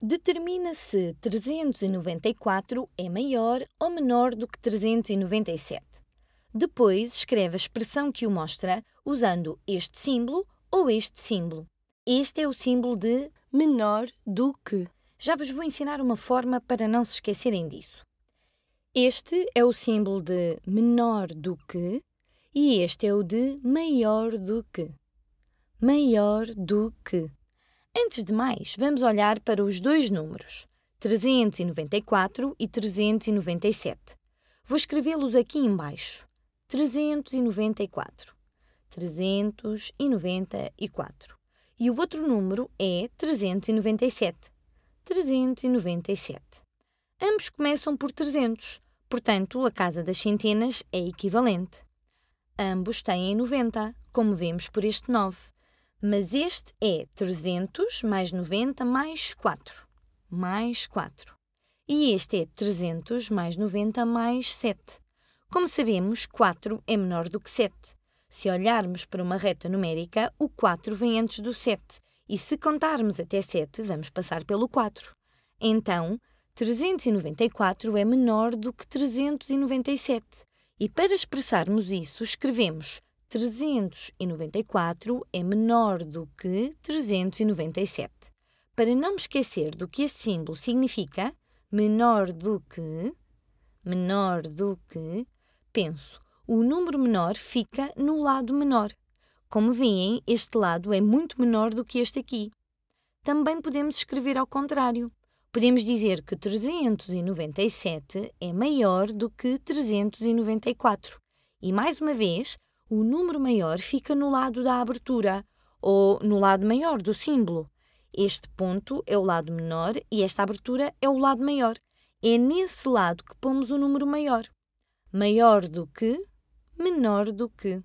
Determina-se 394 é maior ou menor do que 397. Depois escreve a expressão que o mostra usando este símbolo ou este símbolo. Este é o símbolo de menor do que. Já vos vou ensinar uma forma para não se esquecerem disso. Este é o símbolo de menor do que e este é o de maior do que. Maior do que. Antes de mais, vamos olhar para os dois números, 394 e 397. Vou escrevê-los aqui embaixo. 394. 394. E o outro número é 397. 397. Ambos começam por 300, portanto, a casa das centenas é equivalente. Ambos têm 90, como vemos por este 9. Mas este é 300 mais 90 mais 4, mais 4. E este é 300 mais 90 mais 7. Como sabemos, 4 é menor do que 7. Se olharmos para uma reta numérica, o 4 vem antes do 7. E se contarmos até 7, vamos passar pelo 4. Então, 394 é menor do que 397. E para expressarmos isso, escrevemos 394 é menor do que 397. Para não me esquecer do que este símbolo significa, menor do que, menor do que, penso, o número menor fica no lado menor. Como veem, este lado é muito menor do que este aqui. Também podemos escrever ao contrário. Podemos dizer que 397 é maior do que 394. E mais uma vez, o número maior fica no lado da abertura ou no lado maior do símbolo. Este ponto é o lado menor e esta abertura é o lado maior. É nesse lado que pomos o número maior. Maior do que, menor do que.